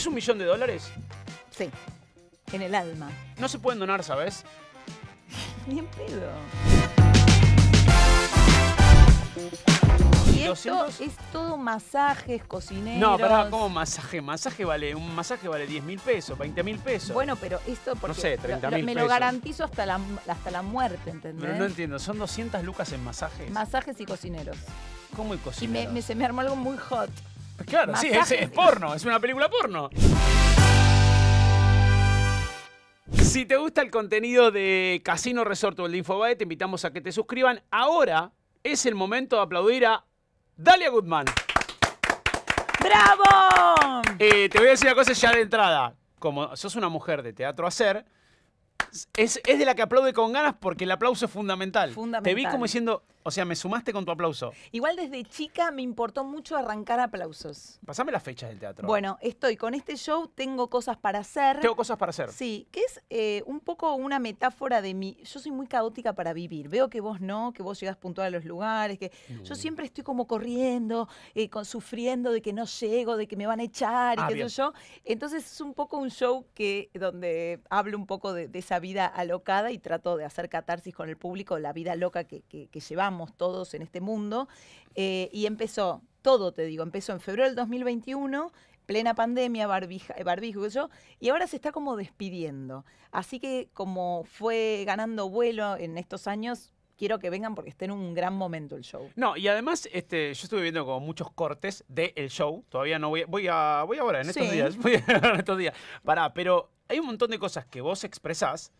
¿Es un millón de dólares? Sí, en el alma. No se pueden donar, ¿sabes? Ni en pedo. Y esto es todo masajes, cocineros. No, pero ¿cómo masaje? Masaje vale, un masaje vale 10 mil pesos, 20 mil pesos. Bueno, pero esto No sé, 30 mil pesos. me lo garantizo hasta la, hasta la muerte, ¿entendés? Pero no entiendo, son 200 lucas en masajes. Masajes y cocineros. ¿Cómo y se me armó algo muy hot. Claro, sí, es, porno, es una película porno. Si te gusta el contenido de Casino Resort o el Infobae, te invitamos a que te suscriban. Ahora es el momento de aplaudir a Dalia Goodman. ¡Bravo! Eh, te voy a decir una cosa ya de entrada. Como sos una mujer de teatro hacer, es, es de la que aplaude con ganas porque el aplauso es fundamental. fundamental. Te vi como diciendo, o sea, me sumaste con tu aplauso. Igual desde chica me importó mucho arrancar aplausos. Pasame las fechas del teatro. Bueno, estoy con este show, tengo cosas para hacer. Tengo cosas para hacer. Sí, que es eh, un poco una metáfora de mí. Yo soy muy caótica para vivir. Veo que vos no, que vos llegás puntual a los lugares, que yo mm. siempre estoy como corriendo, eh, con, sufriendo de que no llego, de que me van a echar y ah, qué yo. Entonces es un poco un show que donde hablo un poco de, esa vida alocada y trato de hacer catarsis con el público, la vida loca que, que llevamos todos en este mundo. Eh, y empezó, todo te digo, empezó en febrero del 2021 plena pandemia, barbija, eh, barbijo y ahora se está como despidiendo. Así que como fue ganando vuelo en estos años, quiero que vengan porque está en un gran momento el show. No, y además este, yo estuve viendo como muchos cortes del el show. Todavía no voy, voy a. Voy ahora, en estos días. en estos días. Pará, pero hay un montón de cosas que vos expresás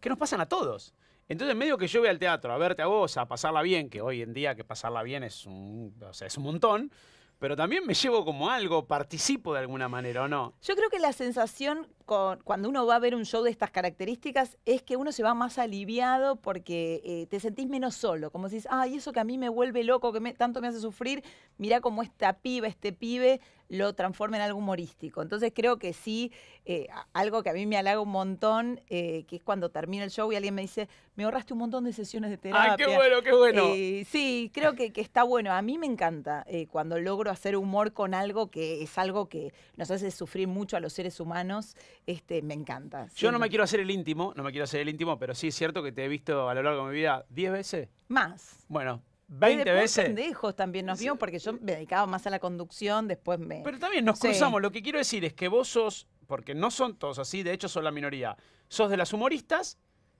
que nos pasan a todos. Entonces, medio que yo voy al teatro a verte a vos, a pasarla bien, que hoy en día que pasarla bien es un, es un montón, pero también me llevo como algo, participo de alguna manera, ¿o no? Yo creo que la sensación cuando uno va a ver un show de estas características es que uno se va más aliviado porque eh, te sentís menos solo, como si dices, ay, eso que a mí me vuelve loco, que tanto me hace sufrir, mira cómo esta piba, este pibe lo transforma en algo humorístico. Entonces creo que sí, eh, algo que a mí me halaga un montón, eh, que es cuando termina el show y alguien me dice, me ahorraste un montón de sesiones de terapia. ¡Ay, qué bueno, qué bueno! sí, creo que, que, está bueno. A mí me encanta cuando logro hacer humor con algo que es algo que nos hace sufrir mucho a los seres humanos este, me encanta. Yo no me quiero hacer el íntimo, no me quiero hacer el íntimo, pero sí es cierto que te he visto a lo largo de mi vida 10 veces. Más. Bueno, 20 veces. pendejos también nos vimos porque yo me dedicaba más a la conducción, después me... Pero también nos cruzamos. Lo que quiero decir es que vos sos, porque no son todos así, de hecho son la minoría, sos de las humoristas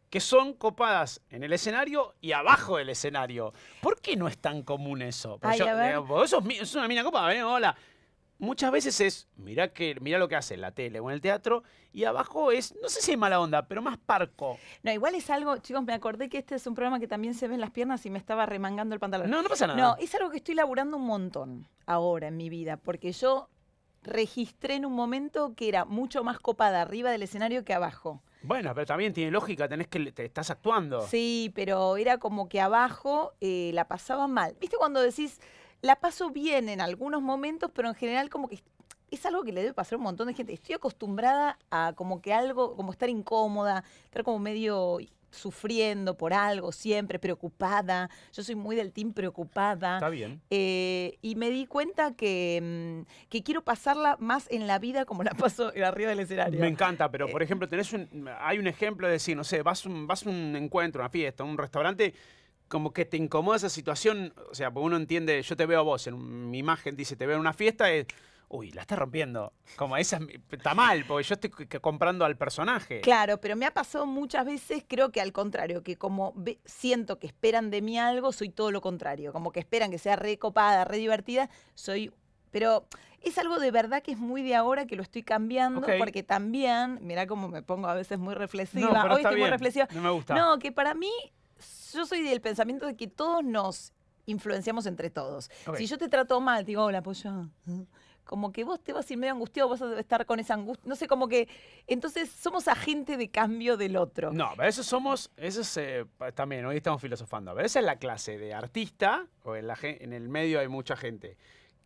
que son copadas en el escenario y abajo del escenario. ¿Por qué no es tan común eso? Ay, yo, a Vos sos, una mina copada, hola muchas veces es, mira que, mira lo que hace en la tele o en el teatro, y abajo es, no sé si es mala onda, pero más parco. No, igual es algo, chicos, me acordé que este es un programa que también se ven las piernas y me estaba remangando el pantalón. No, no pasa nada. No, es algo que estoy laburando un montón ahora en mi vida, porque yo registré en un momento que era mucho más copada arriba del escenario que abajo. Bueno, pero también tiene lógica, tenés que te estás actuando. Sí, pero era como que abajo eh, la pasaba mal. ¿Viste cuando decís, la paso bien en algunos momentos, pero en general como que es algo que le debe pasar a un montón de gente. Estoy acostumbrada a como que algo, como estar incómoda, estar como medio sufriendo por algo siempre, preocupada. Yo soy muy del team preocupada. Está bien. Eh, y me di cuenta que, mm, que, quiero pasarla más en la vida como la paso arriba del escenario. Me encanta, pero eh, por ejemplo, tenés hay un ejemplo de decir, no sé, vas vas a un encuentro, una fiesta, un restaurante como que te incomoda esa situación, o sea, porque uno entiende, yo te veo a vos, en mi imagen dice, te veo en una fiesta, es, uy, la estás rompiendo. Como esa está mal, porque yo estoy comprando al personaje. Claro, pero me ha pasado muchas veces, creo que al contrario, que como siento que esperan de mí algo, soy todo lo contrario. Como que esperan que sea re copada, re divertida, soy. Pero es algo de verdad que es muy de ahora que lo estoy cambiando porque también, mirá cómo me pongo a veces muy reflexiva. Hoy estoy muy reflexiva. me gusta. No, que para mí yo soy del pensamiento de que todos nos influenciamos entre todos. Si yo te trato mal, digo, hola, pues yo. Como que vos te vas a ir medio angustiado, vas a estar con esa angustia. No sé, como que. Entonces somos agente de cambio del otro. No, a veces somos. Eso es. Eh, también, hoy estamos filosofando. a veces es la clase de artista, o en, la, en el medio hay mucha gente,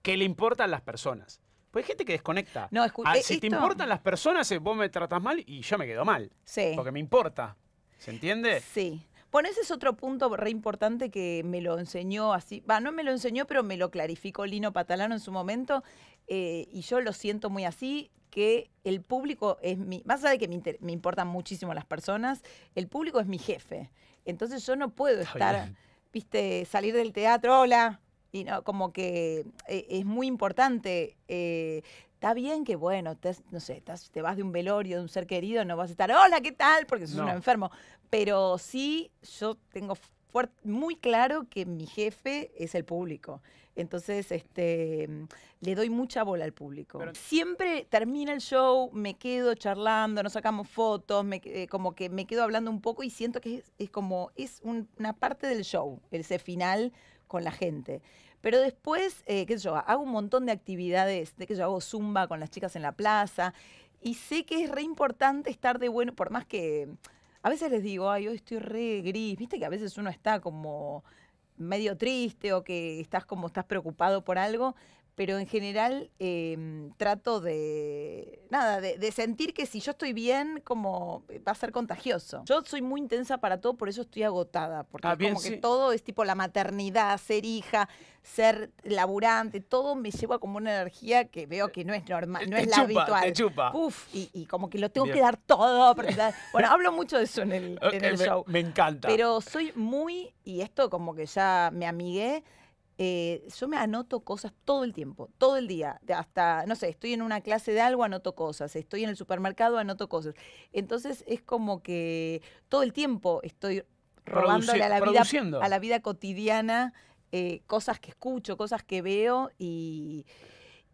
que le importan las personas. Pues hay gente que desconecta. No, escucha, ah, eh, si te importan las personas, eh, vos me tratas mal y yo me quedo mal. Sí. Porque me importa. ¿Se entiende? Sí. Bueno, ese es otro punto re importante que me lo enseñó así, va, no me lo enseñó, pero me lo clarificó Lino Patalano en su momento, eh, y yo lo siento muy así, que el público es mi, más allá de que me, importan muchísimo las personas, el público es mi jefe. Entonces yo no puedo estar, viste, salir del teatro, hola, y no, como que eh, es muy importante eh, Está bien que, bueno, no sé, te, vas de un velorio de un ser querido, no vas a estar, hola, ¿qué tal? Porque sos un enfermo. Pero sí, yo tengo muy claro que mi jefe es el público. Entonces, este, le doy mucha bola al público. Siempre termina el show, me quedo charlando, nos sacamos fotos, me, eh, como que me quedo hablando un poco y siento que es, como, es una parte del show, ese final con la gente. Pero después, eh, qué sé yo, hago un montón de actividades, de que yo hago zumba con las chicas en la plaza y sé que es re importante estar de bueno, por más que a veces les digo, ay, hoy estoy re gris, viste que a veces uno está como medio triste o que estás como estás preocupado por algo pero en general em, trato de, nada, de, sentir que si yo estoy bien, como eh, va a ser contagioso. Yo soy muy intensa para todo, por eso estoy agotada, porque ah, como que todo es tipo la maternidad, ser hija, ser laburante, todo me lleva como una energía que veo eh, que no es normal, eh, no es la habitual. Te chupa. y, como que lo tengo que dar todo. bueno, hablo mucho de eso en el, show. Me encanta. Pero soy muy, y esto como que ya me amigué, eh, yo me anoto cosas todo el tiempo, todo el día, hasta, no sé, estoy en una clase de algo, anoto cosas, estoy en el supermercado, anoto cosas. Entonces es como que todo el tiempo estoy robándole a la, vida, a la vida cotidiana eh, cosas que escucho, cosas que veo y,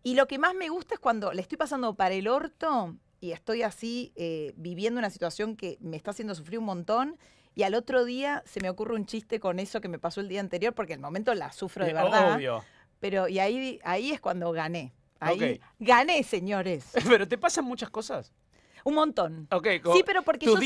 y lo que más me gusta es cuando le estoy pasando para el orto y estoy así eh, viviendo una situación que me está haciendo sufrir un montón y al otro día se me ocurre un chiste con eso que me pasó el día anterior, porque el momento la sufro de verdad. Obvio. Pero, y ahí, ahí es cuando gané. Ahí gané, señores. Pero te pasan muchas cosas. Un montón. sí, pero porque yo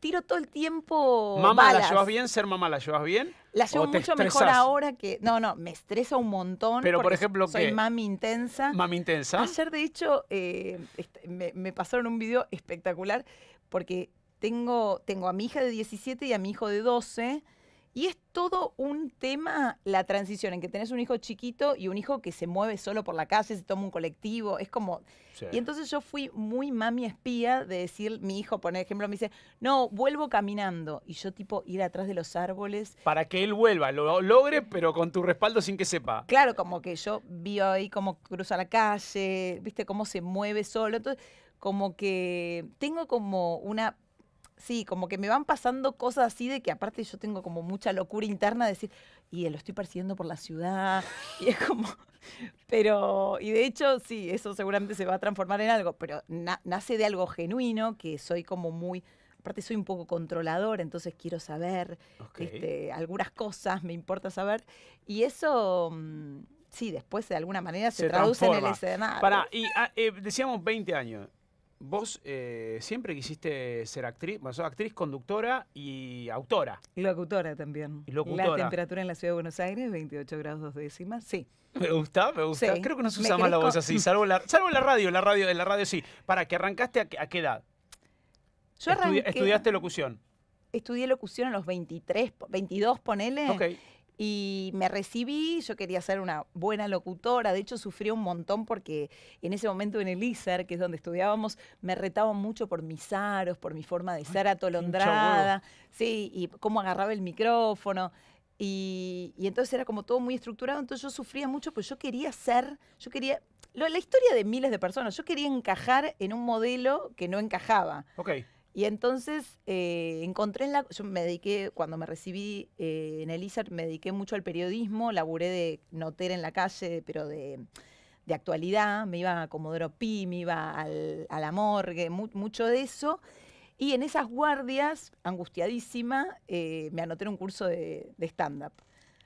tiro, todo el tiempo. ¿Mamá la llevas bien? ¿Ser mamá la llevas bien? La llevo mucho mejor ahora que. No, no, me estresa un montón. Pero por ejemplo, soy mami intensa. Mami intensa. Ayer, de hecho, eh, este, me, me pasaron un video espectacular porque tengo, tengo a mi hija de 17 y a mi hijo de 12. Y es todo un tema la transición en que tenés un hijo chiquito y un hijo que se mueve solo por la calle, se toma un colectivo, es como... Y entonces yo fui muy mami espía de decir, mi hijo, por ejemplo, me dice, no, vuelvo caminando. Y yo tipo ir atrás de los árboles. Para que él vuelva, lo logre, pero con tu respaldo sin que sepa. Claro, como que yo vi ahí cómo cruza la calle, viste cómo se mueve solo. Entonces, como que tengo como una Sí, como que me van pasando cosas así de que aparte yo tengo como mucha locura interna de decir, y lo estoy persiguiendo por la ciudad, y es como, pero, y de hecho, sí, eso seguramente se va a transformar en algo, pero nace de algo genuino, que soy como muy, aparte soy un poco controlador, entonces quiero saber este, algunas cosas, me importa saber, y eso... Mm, sí, después de alguna manera se, traduce en el escenario. Para, y ah, eh, decíamos 20 años vos eh, siempre quisiste ser actriz, bueno, actriz, conductora y autora. Y Locutora también. Y locutora. La temperatura en la ciudad de Buenos Aires, 28 grados dos décimas, sí. Me gusta, me gusta. Creo que no se usa más la voz así, salvo la, salvo la radio, la radio, en la radio sí. Para que arrancaste a, qué edad? Yo arranqué, ¿Estudiaste locución? Estudié locución a los 23, 22, ponele. Ok. Y me recibí, yo quería ser una buena locutora, de hecho sufrí un montón porque en ese momento en el ISER, que es donde estudiábamos, me retaban mucho por mis aros, por mi forma de ser atolondrada, sí, y cómo agarraba el micrófono. Y, entonces era como todo muy estructurado, entonces yo sufría mucho, pues yo quería ser, yo quería, la historia de miles de personas, yo quería encajar en un modelo que no encajaba. Y entonces eh, encontré en la... Yo me dediqué, cuando me recibí eh, en el ISAR, me dediqué mucho al periodismo, laburé de noter en la calle, pero de, actualidad, me iba a Comodoro Pi, me iba al, a la morgue, mucho de eso. Y en esas guardias, angustiadísima, eh, me anoté en un curso de, de stand-up.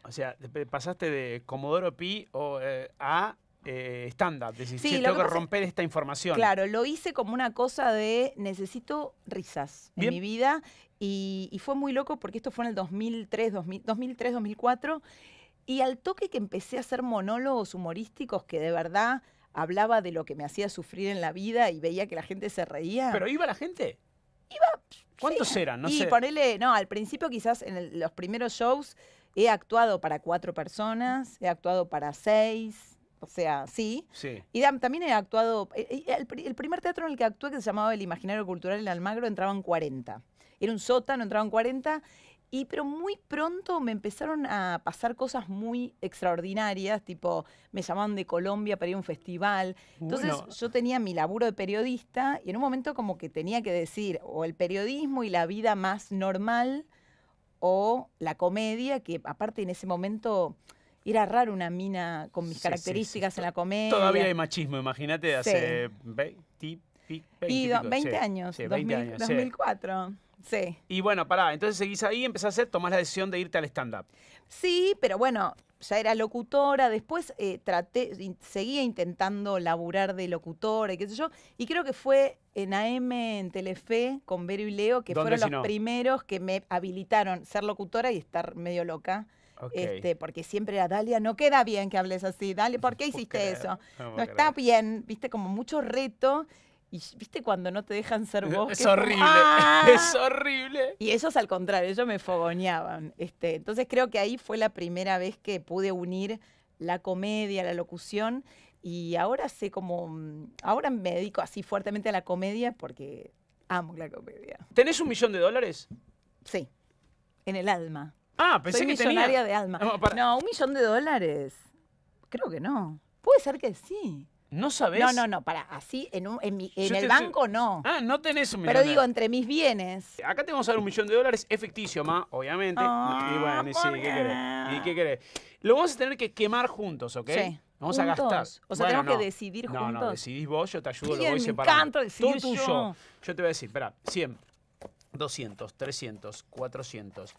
O sea, pasaste de Comodoro Pi o, a eh, estándar. tengo que, romper esta información. Claro, lo hice como una cosa de necesito risas en mi vida. Y, fue muy loco porque esto fue en el 2003, 2003, 2004. Y al toque que empecé a hacer monólogos humorísticos que de verdad hablaba de lo que me hacía sufrir en la vida y veía que la gente se reía. ¿Pero iba la gente? Iba. ¿Cuántos eran? No y ponele, no, al principio quizás en los primeros shows he actuado para cuatro personas, he actuado para seis, o sea, sí. Y también he actuado. Eh, eh, el, primer teatro en el que actué, que se llamaba El Imaginario Cultural en Almagro, entraban 40. Era un sótano, entraban 40. Y pero muy pronto me empezaron a pasar cosas muy extraordinarias, tipo me llamaban de Colombia para ir a un festival. Entonces yo tenía mi laburo de periodista y en un momento como que tenía que decir o el periodismo y la vida más normal o la comedia, que aparte en ese momento era raro una mina con mis características en la comedia. Todavía hay machismo, imagínate, hace 20, años, 2004. Y bueno, pará, entonces seguís ahí, empezás a hacer, tomás la decisión de irte al stand-up. Sí, pero bueno, ya era locutora, después eh, traté, seguía intentando laburar de locutora y qué sé yo, y creo que fue en AM, en Telefe, con Vero y Leo, que fueron los primeros que me habilitaron ser locutora y estar medio loca. Este, porque siempre era, Dalia, no queda bien que hables así, Dalia, ¿por qué hiciste eso? No, está bien, viste, como mucho reto. Y viste cuando no te dejan ser vos. Es horrible, ah". es, horrible. Y ellos al contrario, ellos me fogoneaban. Este, entonces creo que ahí fue la primera vez que pude unir la comedia, la locución. Y ahora sé como, mm, ahora me dedico así fuertemente a la comedia porque amo la comedia. ¿Tenés un millón de dólares? Sí, en el alma. Ah, pensé Soy que millonaria tenía... de alma. Ah, no, un millón de dólares. Creo que no. Puede ser que sí. ¿No sabés? No, no, no, para, así en, en, el banco no. Ah, no tenés un millón. Pero digo, entre mis bienes. Acá te vamos a dar un millón de dólares, es ficticio, ma, obviamente. Ah, y bueno, sí, ¿qué querés? ¿Y qué querés? Lo vamos a tener que quemar juntos, ¿ok? Sí. Vamos a gastar. O sea, tenemos que decidir juntos. No, no, decidís vos, yo te ayudo, lo voy separando. Me encanta decidir Tú, yo. Yo te voy a decir, espera, 100, 200, 300, 400,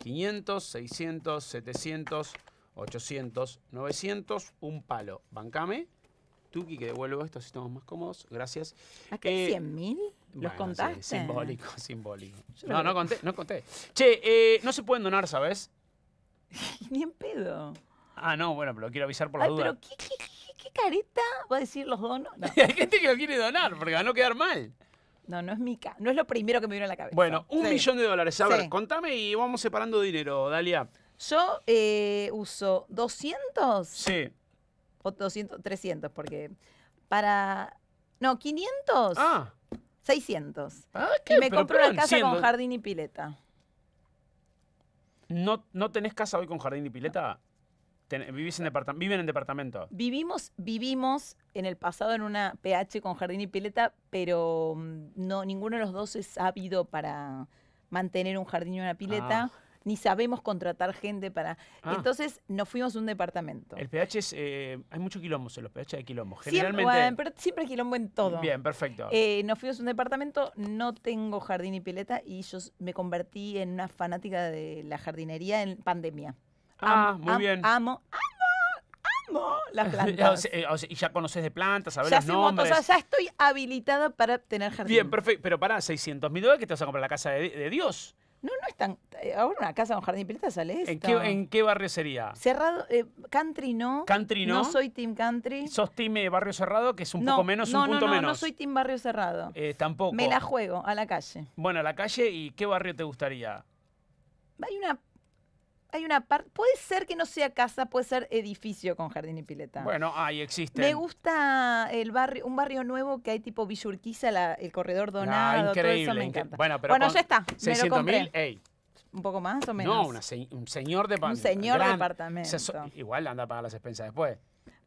500, 600, 700, 800, 900, un palo. Bancame. Tuki, que devuelvo esto si estamos más cómodos. Gracias. ¿A qué? ¿100.000? ¿Los contaste? Sí, simbólico, simbólico. no, no conté, no conté. Che, eh, no se pueden donar, ¿sabes? Ni en pedo. Ah, no, bueno, pero lo quiero avisar por la duda. Pero ¿qué, careta va a decir los donos? Hay gente que lo quiere donar porque va a no quedar mal. No, no es mi No es lo primero que me vino a la cabeza. Bueno, un millón de dólares. A ver, contame y vamos separando dinero, Dalia. Yo eh, uso 200. Sí. O 200, 300, porque para... No, 500. Ah. 600. Ah, ¿qué? me compro una casa con jardín y pileta. ¿No, ¿No tenés casa hoy con jardín y pileta? en ¿Viven en departamento? Vivimos, vivimos en el pasado en una PH con jardín y pileta, pero mm, no, ninguno de los dos es hábil para mantener un jardín y una pileta. Ah. Ni sabemos contratar gente para. Ah. Entonces nos fuimos a un departamento. El PH es. Eh, hay mucho quilombo en los PH de quilombo. Generalmente. Siempre, quilombo en todo. Bien, perfecto. Eh, nos fuimos a un departamento, no tengo jardín y pileta y yo me convertí en una fanática de la jardinería en pandemia. Ah, muy bien. Amo, amo, amo las plantas. Eh, y ya conoces de plantas, sabes los nombres. o sea, ya estoy habilitada para tener jardín. Bien, perfecto. Pero para 600 mil dólares que te vas a comprar la casa de, Dios. No, no es tan. Eh, ahora una casa con jardín pileta sale ¿En qué, barrio sería? Cerrado. Eh, country no. Country no. No soy Team Country. ¿Sos Team Barrio Cerrado? Que es un poco menos, un punto no, menos. No, no soy Team Barrio Cerrado. tampoco. Me la juego a la calle. Bueno, a la calle. ¿Y qué barrio te gustaría? Hay una hay una parte, puede ser que no sea casa, puede ser edificio con jardín y pileta. Bueno, ahí existe. Me gusta el barrio, un barrio nuevo que hay tipo Villurquiza, la, el corredor ah, donado, increíble, eso me encanta. Bueno, pero bueno ya está, 600, me lo ey. ¿Un poco más o menos? No, un señor de Un señor de departamento. igual anda a pagar las expensas después.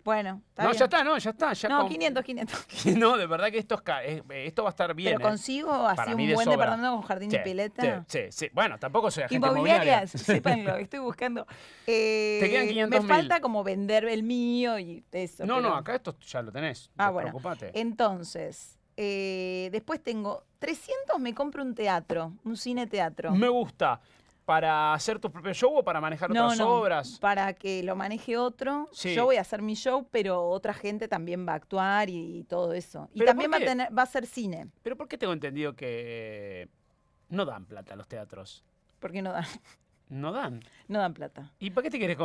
Bueno, está No, ya está, no, ya está. Ya no, 500, 500. no, de verdad que esto, eh, esto va a estar bien. Pero ¿eh? consigo así un buen departamento con jardín y pileta. Sí, sí, Bueno, tampoco soy agente Inmobiliarias, sépanlo, estoy buscando. Eh, Te quedan 500 eh, Me falta como vender el mío y eso. No, no, acá esto ya lo tenés. Ah, bueno. Entonces, eh, después tengo 300 me compro un teatro, un cine teatro. Me gusta para hacer tu propio show o para manejar otras obras? Para que lo maneje otro. Yo voy a hacer mi show, pero otra gente también va a actuar y, todo eso. Y también va a, tener, va a ser cine. Pero ¿por qué tengo entendido que no dan plata los teatros? ¿Por qué no dan. No dan. No dan plata. ¿Y para qué te quieres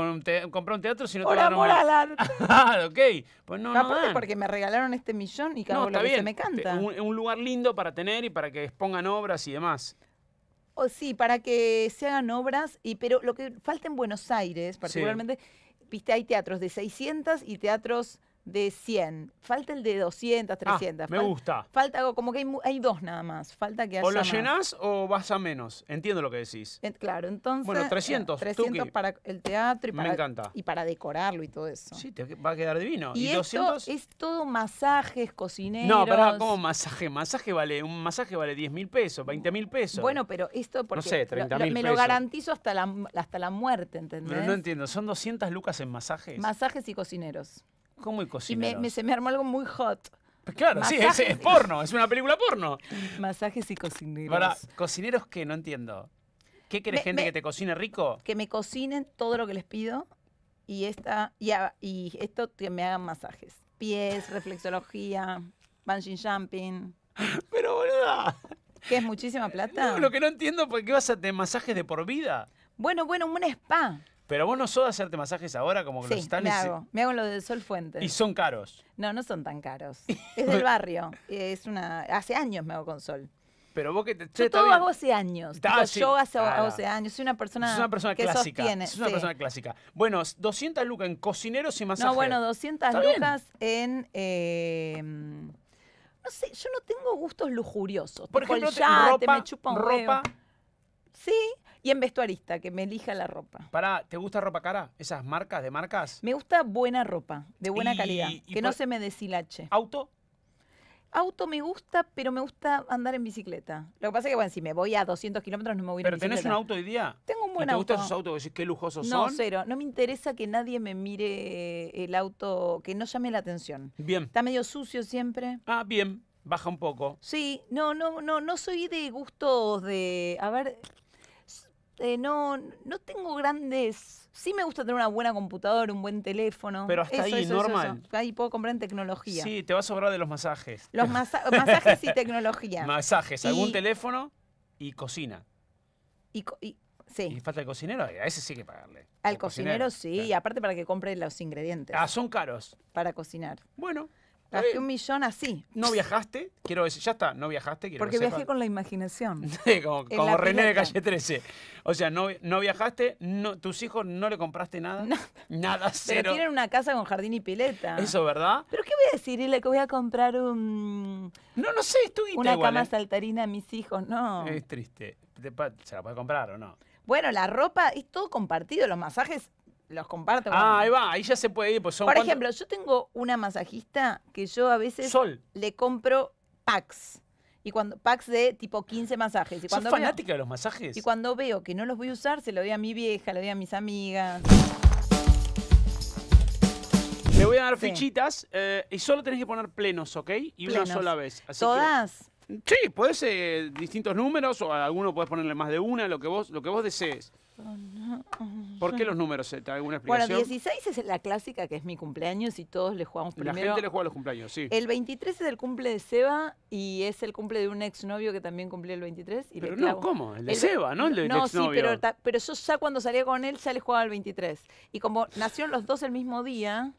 comprar un teatro si no te dan amor al arte. ah, ok. Pues no, no, no porque me regalaron este millón y cada uno me canta. Un, un, lugar lindo para tener y para que expongan obras y demás sí, para que se hagan obras, y, pero lo que falta en Buenos Aires, particularmente, viste, hay teatros de 600 y teatros de 100. Falta el de 200, 300. Ah, me gusta. Falta como que hay, dos nada más. Falta que O lo llenás o vas a menos. Entiendo lo que decís. claro, entonces. Bueno, 300. 300 eh, para el teatro y para, me encanta. y para decorarlo y todo eso. Sí, te va a quedar divino. Y, es todo masajes, cocineros. No, pero ¿cómo masaje? Masaje vale, un masaje vale 10 mil pesos, 20 mil pesos. Bueno, pero esto No sé, 30 mil Me lo garantizo hasta la, hasta la muerte, ¿entendés? Pero no entiendo, ¿son 200 lucas en masajes? Masajes y cocineros como y cocineros? se me armó algo muy hot. Pues claro, sí, es, porno, es una película porno. Masajes y cocineros. Ahora, ¿cocineros qué? No entiendo. ¿Qué querés, gente que te cocine rico? Que me cocinen todo lo que les pido y, esta, y, esto que me hagan masajes. Pies, reflexología, bungee jumping. Pero boluda. que es muchísima plata? No, lo que no entiendo, ¿por qué vas a tener masajes de por vida? Bueno, bueno, un spa. Pero vos no sos de hacerte masajes ahora como que los los están... me hago. Me hago lo del Sol Fuente. ¿Y son caros? No, no son tan caros. es del barrio. Es una... Hace años me hago con Sol. Pero vos que te... Yo todo hago hace años. Ah, yo hace, años. Soy una persona, una persona clásica. Es una persona clásica. Bueno, 200 lucas en cocineros y masajes. No, bueno, 200 lucas en... Em, no sé, yo no tengo gustos lujuriosos. Por ejemplo, ropa, me chupa ropa. Sí, y en vestuarista, que me elija la ropa. Para, ¿te gusta ropa cara? ¿Esas marcas de marcas? Me gusta buena ropa, de buena calidad, que no se me deshilache. ¿Auto? Auto me gusta, pero me gusta andar en bicicleta. Lo que pasa es que, bueno, si me voy a 200 kilómetros no me voy a ir ¿Pero tenés un auto hoy día? Tengo un buen ¿Te auto. ¿Te gustan esos autos? ¿Qué lujosos son? No, cero. No me interesa que nadie me mire el auto, que no llame la atención. Bien. Está medio sucio siempre. Ah, bien. Baja un poco. Sí. No, no, no, no soy de gustos de... A ver, este, no, no tengo grandes. Sí me gusta tener una buena computadora, un buen teléfono. Pero hasta ahí, normal. ahí puedo comprar en tecnología. Sí, te vas a sobrar de los masajes. Los masajes y tecnología. Masajes, algún teléfono y cocina. Y, sí. Y falta el cocinero, a ese sí que pagarle. Al cocinero, sí, aparte para que compre los ingredientes. Ah, son caros. Para cocinar. Bueno, un millón así. No viajaste, quiero decir, ya está, no viajaste. Quiero Porque viajé con la imaginación. sí, como, René de Calle 13. O sea, no, no viajaste, tus hijos no le compraste nada. Nada, cero. Pero tienen una casa con jardín y pileta. Eso, ¿verdad? ¿Pero qué voy a decir? ¿Le que voy a comprar un... No, no sé, tú Una cama ¿eh? saltarina a mis hijos, no. Es triste. ¿Se la puede comprar o no? Bueno, la ropa es todo compartido, los masajes los comparto. Ah, ahí va, ahí ya se puede ir. Pues Por ejemplo, yo tengo una masajista que yo a veces Sol. le compro packs. Y cuando packs de tipo 15 masajes. Y fanática de los masajes? Y cuando veo que no los voy a usar, se lo doy a mi vieja, lo doy a mis amigas. Le voy a dar fichitas eh, y solo tenés que poner plenos, ¿ok? Y una sola vez. ¿Todas? sí, puedes ser eh, distintos números o a alguno puedes ponerle más de una, lo que vos, lo que vos desees. ¿Por qué los números? Eh, ¿Te alguna explicación? Bueno, 16 es la clásica, que es mi cumpleaños y todos le jugamos primero. La gente le juega los cumpleaños, sí. El 23 es el cumple de Seba y es el cumple de un exnovio que también cumplía el 23. Y pero no, ¿cómo? El de Seba, ¿no? El de no, sí, pero, yo ya cuando salía con él ya le jugaba el 23. Y como nacieron los dos el mismo día...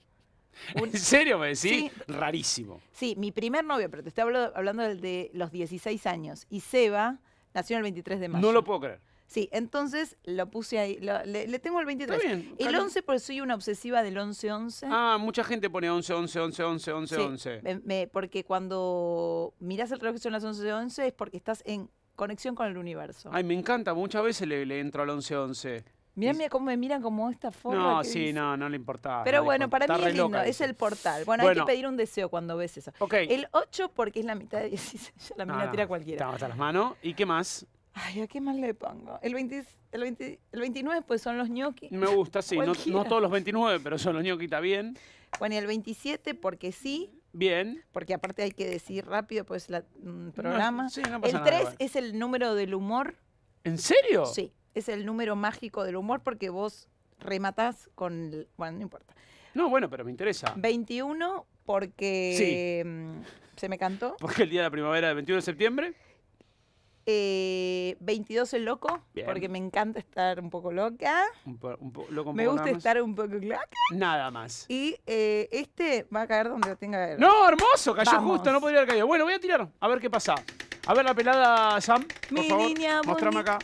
¿En serio me decís? Sí. Rarísimo. Sí, mi primer novio, pero te estoy hablando, hablando del de los 16 años. Y Seba nació el 23 de mayo. No lo puedo creer. Sí, entonces lo puse ahí. le, tengo el 23. Está bien, el 11 porque soy una obsesiva del 11-11. Ah, mucha gente pone 11-11, 11-11, 11-11. porque cuando miras el reloj que son las 11-11 es porque estás en conexión con el universo. Ay, me encanta. Muchas veces le, entro al 11-11. Mirá, mira cómo me miran como esta forma. No, sí, no, no le importa. Pero bueno, para mí es lindo, es el portal. Bueno, hay que pedir un deseo cuando ves eso. El 8 porque es la mitad de 16, la mina ah, tira cualquiera. Estamos a las manos. ¿Y qué más? Ay, ¿a qué más le pongo? El, 20, el, 20, el 29 pues son los ñoquis. Me gusta, sí. no, todos los 29, pero son los ñoquis está bien. Bueno, y el 27 porque sí. Bien. Porque aparte hay que decir rápido, pues, el mm, programa. sí, no pasa el 3 es el número del humor. ¿En serio? Sí, es el número mágico del humor porque vos rematás con... bueno, no importa. No, bueno, pero me interesa. 21 porque... Mm, se me cantó. Porque el día de la primavera del 21 de septiembre. 22 eh, el loco, porque me encanta estar un poco loca. me gusta estar un poco loca. Nada más. Y eh, este va a caer donde lo tenga que No, hermoso, cayó justo, no podría haber caído. Bueno, voy a tirar, a ver qué pasa. A ver la pelada, Sam. Por mostrame acá.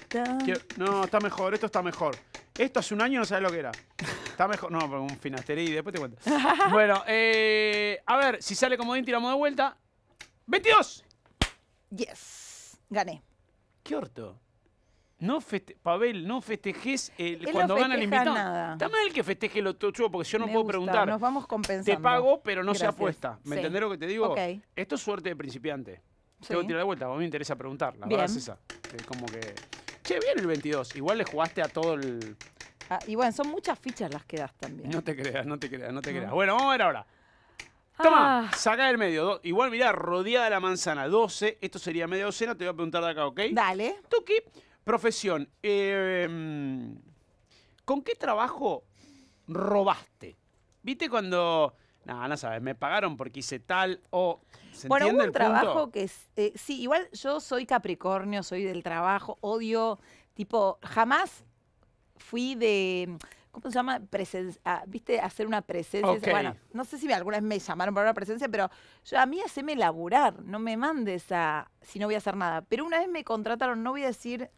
No, está mejor, esto está mejor. Esto hace un año no sabes lo que era. Está mejor. No, un finasterí, después te cuento. bueno, eh, a ver, si sale como bien, tiramos de vuelta. ¡22! Yes, gané. Es No feste Pavel, no festejes el, cuando no gana el invitado. Nada. Está mal que festeje lo tuyo, porque yo no puedo preguntar. Nos vamos compensando. Te pago, pero no se apuesta. ¿Me sí. lo que te digo? Esto es suerte de principiante. Te Tengo que tirar de vuelta, a mí me interesa preguntar. La verdad es esa. como que. Che, bien el 22. Igual le jugaste a todo el. Ah, y bueno, son muchas fichas las que das también. No te creas, no te creas, no te creas. Bueno, vamos a ver ahora. Toma, ah. saca del medio. Igual, mira rodeada la manzana, 12. Esto sería media docena, te voy a preguntar de acá, ¿ok? Dale. Tuki, profesión. Em, ¿Con qué trabajo robaste? ¿Viste cuando.? No, no sabes, me pagaron porque hice tal o... ¿se bueno, un trabajo que... Eh, sí, igual yo soy Capricornio, soy del trabajo, odio, tipo, jamás fui de ¿cómo se llama? Presencia, ah, ¿viste? Hacer una presencia. Bueno, no sé si alguna vez me llamaron para una presencia, pero yo, a mí haceme laburar, no me mandes a, si no voy a hacer nada. Pero una vez me contrataron, no voy a decir,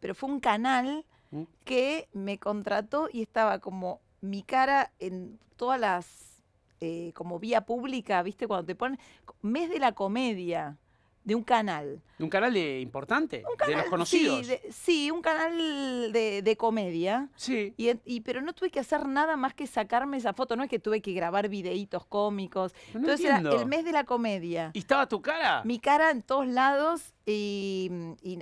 pero fue un canal ¿Mm? que me contrató y estaba como mi cara en todas las, eh, como vía pública, ¿viste? Cuando te ponen, mes de la comedia de un canal. ¿De un canal de, importante? ¿De los conocidos? Sí, un canal de, de comedia. Sí. Y, pero no tuve que hacer nada más que sacarme esa foto. No es que tuve que grabar videitos cómicos. Entonces era el mes de la comedia. ¿Y estaba tu cara? Mi cara en todos lados. Y, y,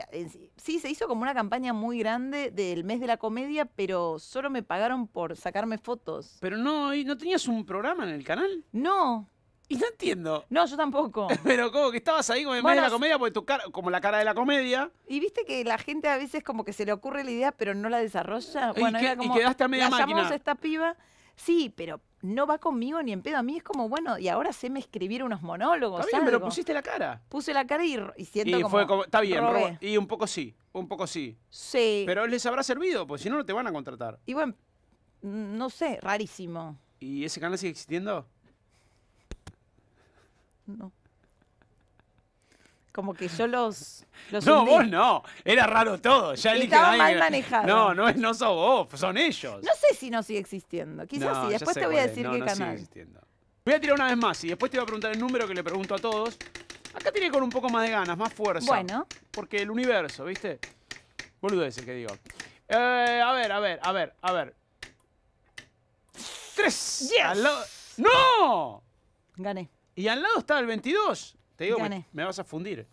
sí, se hizo como una campaña muy grande del mes de la comedia, pero solo me pagaron por sacarme fotos. ¿Pero no, no tenías un programa en el canal? No. Y no entiendo. No, yo tampoco. Pero como que estabas ahí como en medio de la comedia, tu cara, como la cara de la comedia. Y viste que la gente a veces como que se le ocurre la idea, pero no la desarrolla. Bueno, y, y quedaste a media máquina. esta piba. Sí, pero no va conmigo ni en pedo. A mí es como, bueno, y ahora sé me escribir unos monólogos. Está pero pusiste la cara. Puse la cara y, siento fue Está bien, y un poco sí, un poco sí. Sí. Pero les habrá servido, pues si no, no te van a contratar. Y bueno, no sé, rarísimo. ¿Y ese canal sigue existiendo? no. Como que yo los. no, vos no. Era raro todo. Ya Estaba mal manejado. No, no, es- no sos vos, son ellos. No sé si no sigue existiendo. Quizás sí. Después te voy a decir qué canal. Voy a tirar una vez más y después te voy a preguntar el número que le pregunto a todos. Acá tiene con un poco más de ganas, más fuerza. Bueno, Porque el universo, ¿viste? Boludo ese que digo. Eh, a ver, a ver, a ver, a ver. ¡Tres! Yes. ¡No! gané. Y al lado estaba el 22. Te digo, me, vas a fundir.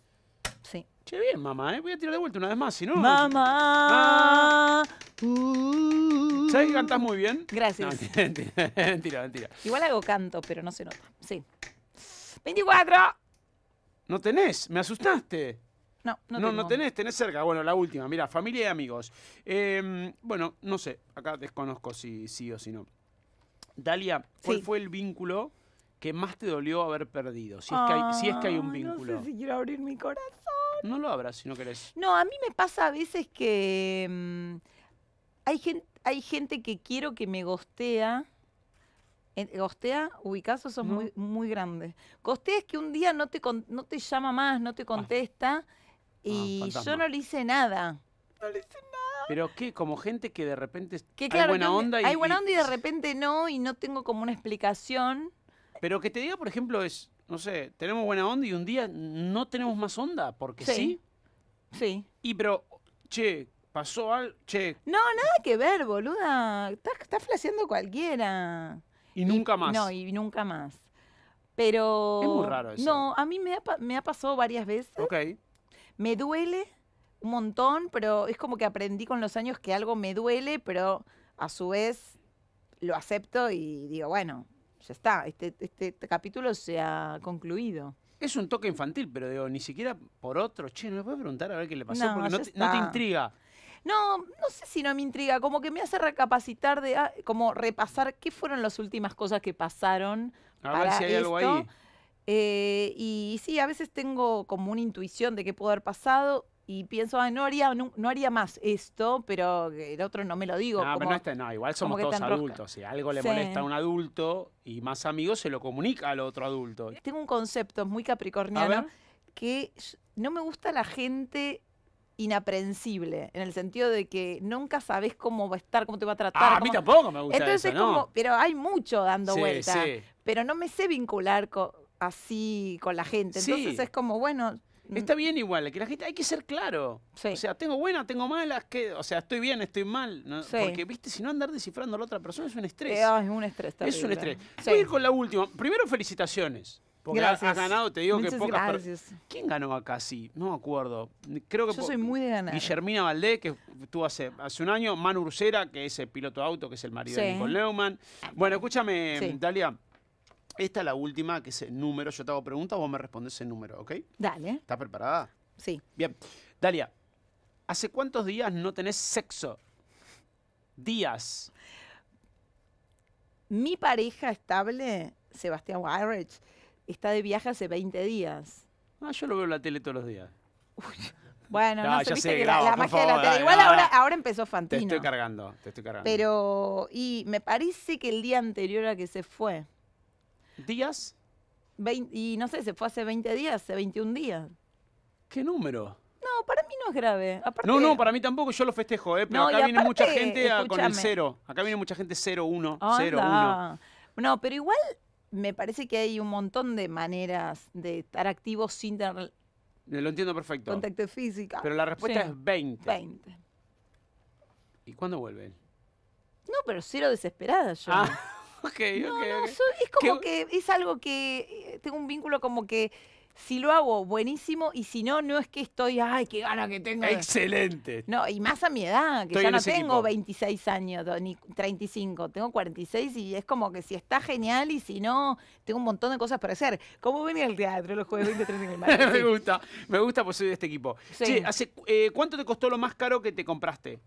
Sí. Che, bien, mamá, ¿eh? voy a tirar de vuelta una vez más, si no. Mamá. Uh. ¿Sabes que cantas muy bien? Gracias. mentira, mentira, Igual hago canto, pero no se nota. Sí. 24. No tenés, me asustaste. No, no, no, no, tenés, tenés cerca. Bueno, la última, mira, familia y amigos. Em, bueno, no sé, acá desconozco si sí o si no. Dalia, ¿cuál fue el vínculo que más te dolió haber perdido? Si es que hay, si es que hay un vínculo. Ah, no sé si quiero abrir mi corazón. No lo abras si no querés. No, a mí me pasa a veces que mm, hay, gente, hay gente que quiero que me gostea. Eh, gostea, ubicazo, son muy, muy grandes Gostea es que un día no te, no te llama más, no te ah. contesta ah, y yo no le hice nada. No le hice nada. Pero qué, como gente que de repente que, buena onda y, hay buena onda y de repente no y no tengo como una explicación. Pero que te diga, por ejemplo, es, no sé, tenemos buena onda y un día no tenemos más onda, porque sí. Sí. Y pero, che, pasó al, che. No, nada que ver, boluda. Estás, flasheando cualquiera. Y, nunca más. No, y nunca más. Pero... Es muy raro eso. No, a mí me ha pasado varias veces. Ok. Me duele un montón, pero es como que aprendí con los años que algo me duele, pero a su vez lo acepto y digo, bueno, ya está, este, este, capítulo se ha concluido. Es un toque infantil, pero digo, ni siquiera por otro. Che, ¿no me puedes preguntar a ver qué le pasó? Porque no te, intriga. No, no sé si no me intriga, como que me hace recapacitar de, ah, como repasar qué fueron las últimas cosas que pasaron. A ver si hay algo ahí. Eh, y sí, a veces tengo como una intuición de qué pudo haber pasado y pienso, no haría, no, haría más esto, pero el otro no me lo digo. No, no, no, igual somos todos adultos. Si algo le molesta a un adulto y más amigos, se lo comunica al otro adulto. Tengo un concepto muy capricorniano que no me gusta la gente inaprensible, en el sentido de que nunca sabes cómo va a estar, cómo te va a tratar. Ah, a mí tampoco me gusta Entonces es como, pero hay mucho dando vuelta, pero no me sé vincular así con la gente. Entonces es como, bueno, Está bien igual, que la gente hay que ser claro. O sea, tengo buenas, tengo malas, que, o sea, estoy bien, estoy mal. ¿no? Porque, viste, si no andar descifrando a la otra persona es un estrés. Eh, es un estrés Es un estrés. Voy a ir con la última. Primero, felicitaciones. Porque gracias. has ganado, te digo que pocas gracias. ¿Quién ganó acá? Sí, no me acuerdo. Creo que Yo soy muy de ganar. Guillermina Valdés, que estuvo hace, hace un año, Manu Ursera, que es el piloto de auto, que es el marido de Nicole Neumann. Ah, bueno, escúchame, Dalia. Esta es la última, que es el número. Yo te hago preguntas, vos me respondes el número, ¿ok? Dale. ¿Estás preparada? Sí. Bien. Dalia, ¿hace cuántos días no tenés sexo? Días. Mi pareja estable, Sebastián Weirich, está de viaje hace 20 días. Ah, yo lo veo en la tele todos los días. Bueno, no, sé, viste que la, magia de la tele. Igual ahora, ahora empezó Fantino. Te estoy cargando, te estoy cargando. Pero, y me parece que el día anterior a que se fue. ¿Días? y no sé, se fue hace 20 días, hace 21 días. ¿Qué número? No, para mí no es grave. no, no, para mí tampoco, yo lo festejo, ¿eh? pero acá viene mucha gente con el cero. Acá viene mucha gente cero, uno, cero, uno. No, pero igual me parece que hay un montón de maneras de estar activos sin tener... Eh, lo entiendo perfecto. Contacto físico. Pero la respuesta es 20. 20. ¿Y cuándo vuelven? No, pero cero desesperada yo. Ah. okay, es como que es algo que eh, tengo un vínculo como que si lo hago, buenísimo, y si no, no es que estoy, ay, qué gana que tengo. Excelente. No, y más a mi edad, que ya no tengo 26 años, ni 35, tengo 46 y es como que si está genial y si no, tengo un montón de cosas para hacer. ¿Cómo venía al teatro los jueves en el mar. Me gusta, me gusta poseer pues este equipo. hace, eh, ¿Cuánto te costó lo más caro que te compraste?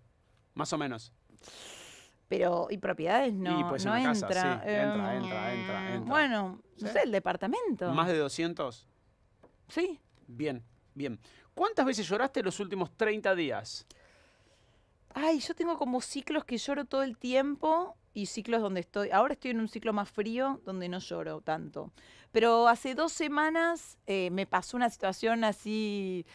Más o menos. Pero, y propiedades no, pues, no entra. Em, entra, entra, entra, Bueno, ¿Sí? sé, el departamento. ¿Más de 200? Sí. Bien, bien. ¿Cuántas veces lloraste los últimos 30 días? Ay, yo tengo como ciclos que lloro todo el tiempo y ciclos donde estoy. Ahora estoy en un ciclo más frío donde no lloro tanto. Pero hace dos semanas eh, me pasó una situación así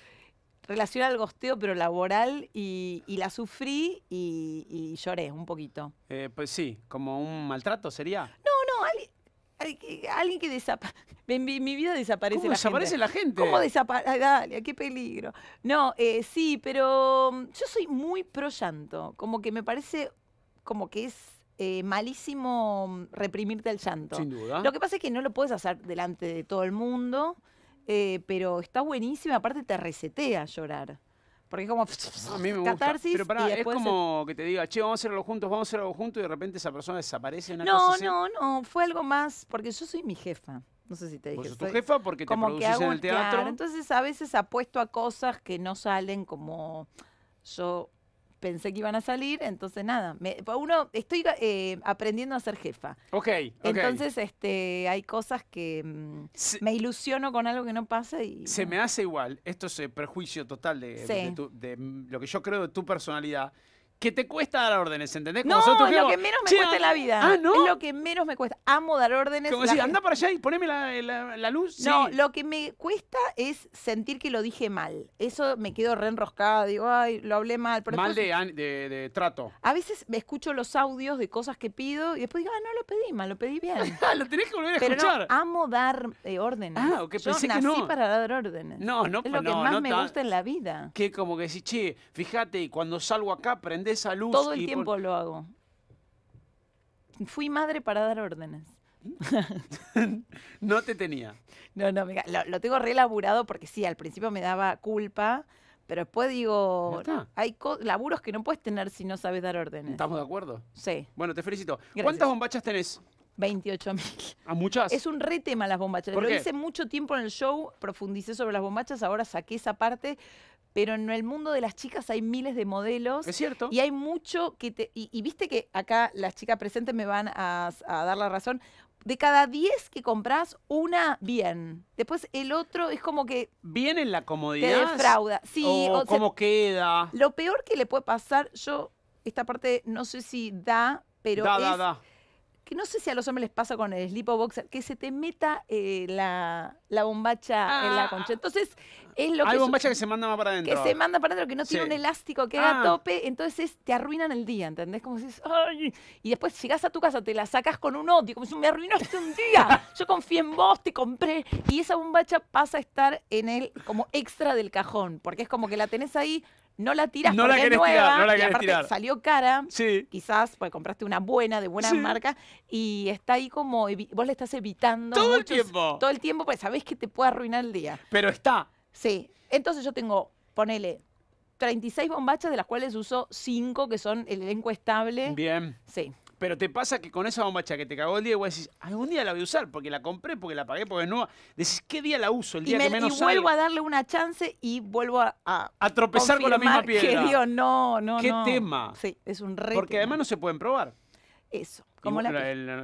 relación al gosteo, pero laboral, y, la sufrí y, lloré un poquito. Eh, pues sí, como un maltrato sería. No, no, alguien, que desaparece. mi, vida desaparece ¿Cómo desaparece la gente? ¿Cómo desaparece? Dale, qué peligro. No, eh, sí, pero mm, yo soy muy pro llanto. Como que me parece como que es eh, malísimo mm, reprimirte el llanto. Sin duda. Lo que pasa es que no lo puedes hacer delante de todo el mundo. Eh, pero está buenísima, aparte te resetea llorar. Porque es como a mí me gusta. Pero es como que te diga, che, vamos a hacerlo juntos, vamos a hacerlo juntos, y de repente esa persona desaparece. Una no, cosa no, no, no, fue algo más, porque yo soy mi jefa. No sé si te dije. tu jefa porque te como en el teatro. entonces a veces apuesto a cosas que no salen como yo pensé que iban a salir, entonces nada, me, uno, estoy eh, aprendiendo a ser jefa. Ok, Entonces este, hay cosas que mm, me ilusiono con algo que no pasa y... Se me hace igual, esto es eh, perjuicio total de, mm, lo que yo creo de tu personalidad, que te cuesta dar órdenes, ¿entendés? Nosotros no, es lo que menos me cuesta en la vida. Ah, ¿no? Es lo que menos me cuesta. Amo dar órdenes. Como decir, anda para allá y poneme la, la, luz. No, lo que me cuesta es sentir que lo dije mal. Eso me quedo re enroscada, digo, ay, lo hablé mal. mal de, de, de, trato. A veces me escucho los audios de cosas que pido y después digo, ah, no lo pedí mal, lo pedí bien. lo tenés que volver a escuchar. amo dar eh, órdenes. Ah, ok, Yo pensé nací que no. para dar órdenes. No, no, Es lo que más me gusta en la vida. Que como que decís, che, fíjate, cuando salgo acá, prende salud salud. Todo el tiempo lo hago. Fui madre para dar órdenes. no te tenía. No, no, mira, lo, tengo re porque sí, al principio me daba culpa, pero después digo, hay laburos que no puedes tener si no sabes dar órdenes. ¿Estamos de acuerdo? Sí. Bueno, te felicito. ¿Cuántas bombachas tenés? 28 mil. ¿A muchas? Es un re tema las bombachas. Lo hice mucho tiempo en el show, profundicé sobre las bombachas, ahora saqué esa parte, pero en el mundo de las chicas hay miles de modelos. Es cierto. Y hay mucho que te... Y, viste que acá las chicas presentes me van a, dar la razón. De cada 10 que compras, una bien. Después el otro es como que. Bien en la comodidad. Te defrauda. Sí, o, cómo queda. Lo peor que le puede pasar, yo, esta parte no sé si da, pero. da, que no sé si a los hombres les pasa con el Slipo Boxer, que se te meta eh, la, bombacha en la ah. concha. Entonces, hay bombacha que se manda más para adentro. Que se manda para adentro, que no tiene un elástico que ah. tope, entonces te arruinan el día, ¿entendés? Como dices, ay, y después llegas a tu casa, te la sacas con un odio, como si me arruinaste un día, yo confié en vos, te compré, y esa bombacha pasa a estar en el, como extra del cajón, porque es como que la tenés ahí, no la tiras no porque la es nueva tirar, no la y aparte tirar. salió cara sí. quizás pues compraste una buena de buena marca y está ahí como vos le estás evitando todo el tiempo todo el tiempo pues sabés que te puede arruinar el día pero está Sí. Entonces yo tengo, ponele, 36 bombachas, de las cuales uso 5 que son el elenco estable. Bien. Sí. Pero te pasa que con esa bombacha que te cagó el día, vos decís, algún día la voy a usar porque la compré, porque la pagué, porque es nueva. Decís, ¿qué día la uso? El día que menos Y vuelvo a darle una chance y vuelvo a. A, tropezar con la misma piedra. Que Dios, no, no, ¿Qué tema? Sí, es un reto. Porque además no se pueden probar. Eso. Como la...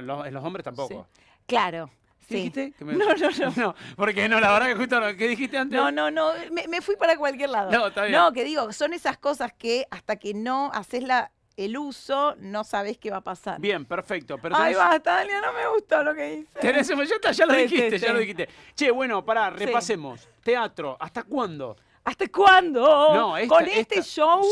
los, hombres tampoco. Claro dijiste? No, no, no. porque no, la verdad que justo lo que dijiste antes. No, no, no, me, me fui para cualquier lado. No, está bien. No, que digo, son esas cosas que hasta que no haces la, el uso, no sabes qué va a pasar. Bien, perfecto. ahí va está basta, no me gustó lo que dices. Tenés, ya, ya lo dijiste, ya lo dijiste. Che, bueno, pará, repasemos. Teatro, ¿hasta cuándo? ¿Hasta cuándo? No, Con este show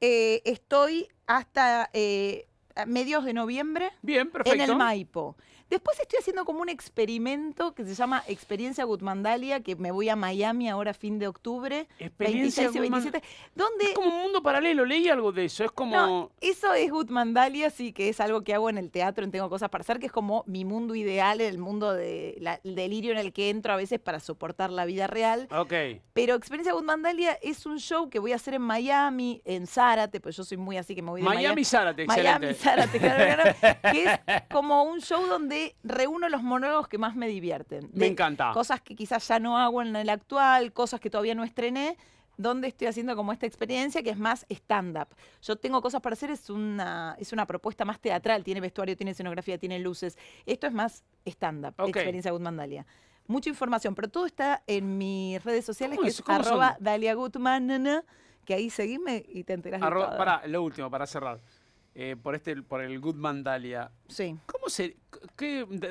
eh, estoy hasta eh, medios de noviembre. Bien, perfecto. En el Maipo. Después estoy haciendo como un experimento que se llama Experiencia Gutmandalia, que me voy a Miami ahora fin de octubre, 26 y 27, donde... Es como un mundo paralelo, leí algo de eso, es como... eso es Gutmandalia, sí, que es algo que hago en el teatro, en Tengo Cosas para Hacer, que es como mi mundo ideal, el mundo de delirio en el que entro a veces para soportar la vida real. Ok. Pero Experiencia Gutmandalia es un show que voy a hacer en Miami, en Zárate, pues yo soy muy así que me voy de Miami. Miami, Zárate, Miami, excelente. Zárate, claro, que es como un show donde reúno los monólogos que más me divierten. Me encanta. Cosas que quizás ya no hago en el actual, cosas que todavía no estrené, donde estoy haciendo como esta experiencia que es más stand-up. Yo tengo cosas para hacer, es una, es una propuesta más teatral, tiene vestuario, tiene escenografía, tiene luces. Esto es más stand-up, experiencia Goodman Dalia. Mucha información, pero todo está en mis redes sociales, que es, arroba Dalia Gutman, que ahí seguime y te enterás de todo. Para, lo último, para cerrar. Eh, por este por el Goodman Dalia. Sí. ¿Cómo se,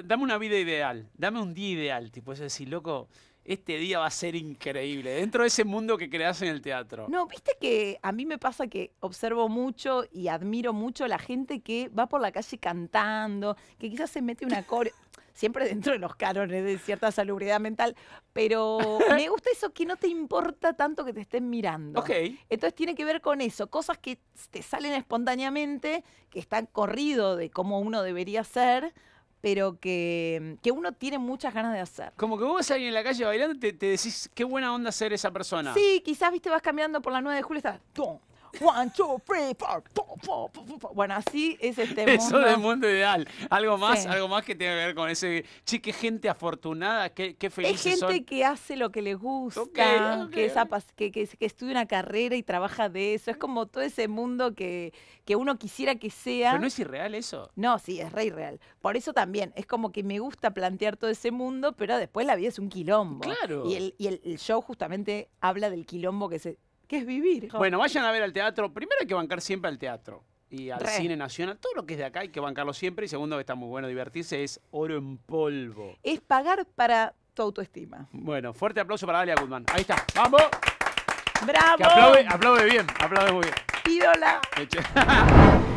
dame una vida ideal, dame un día ideal, tipo, es decir, loco, este día va a ser increíble, dentro de ese mundo que creas en el teatro. No, viste que a mí me pasa que observo mucho y admiro mucho la gente que va por la calle cantando, que quizás se mete una core, siempre dentro de los cánones de cierta salubridad mental, pero me gusta eso que no te importa tanto que te estén mirando. Ok. Entonces tiene que ver con eso, cosas que te salen espontáneamente, que están corrido de cómo uno debería ser, pero que, que, uno tiene muchas ganas de hacer. Como que vos a alguien en la calle bailando y te, decís, qué buena onda ser esa persona. Sí, quizás, viste, vas cambiando por la 9 de julio y estás, One, two, three, four, Bueno, así es este mundo. Eso del mundo ideal. Algo más, algo más que tiene que ver con ese. Sí, qué gente afortunada, qué, qué feliz. Es gente que hace lo que le gusta, Que, estudia una carrera y trabaja de eso. Es como todo ese mundo que, que uno quisiera que sea. Pero no es irreal eso. No, sí, es re irreal. Por eso también, es como que me gusta plantear todo ese mundo, pero después la vida es un quilombo. Claro. Y el show justamente habla del quilombo que se que es vivir. Bueno, vayan a ver al teatro. Primero hay que bancar siempre al teatro y al cine nacional. Todo lo que es de acá hay que bancarlo siempre. Y segundo, que está muy bueno divertirse, es oro en polvo. Es pagar para tu autoestima. Bueno, fuerte aplauso para Dalia Goodman. Ahí está. ¡Vamos! ¡Bravo! Que aplaude, bien, aplaude muy bien. ¡Ídola!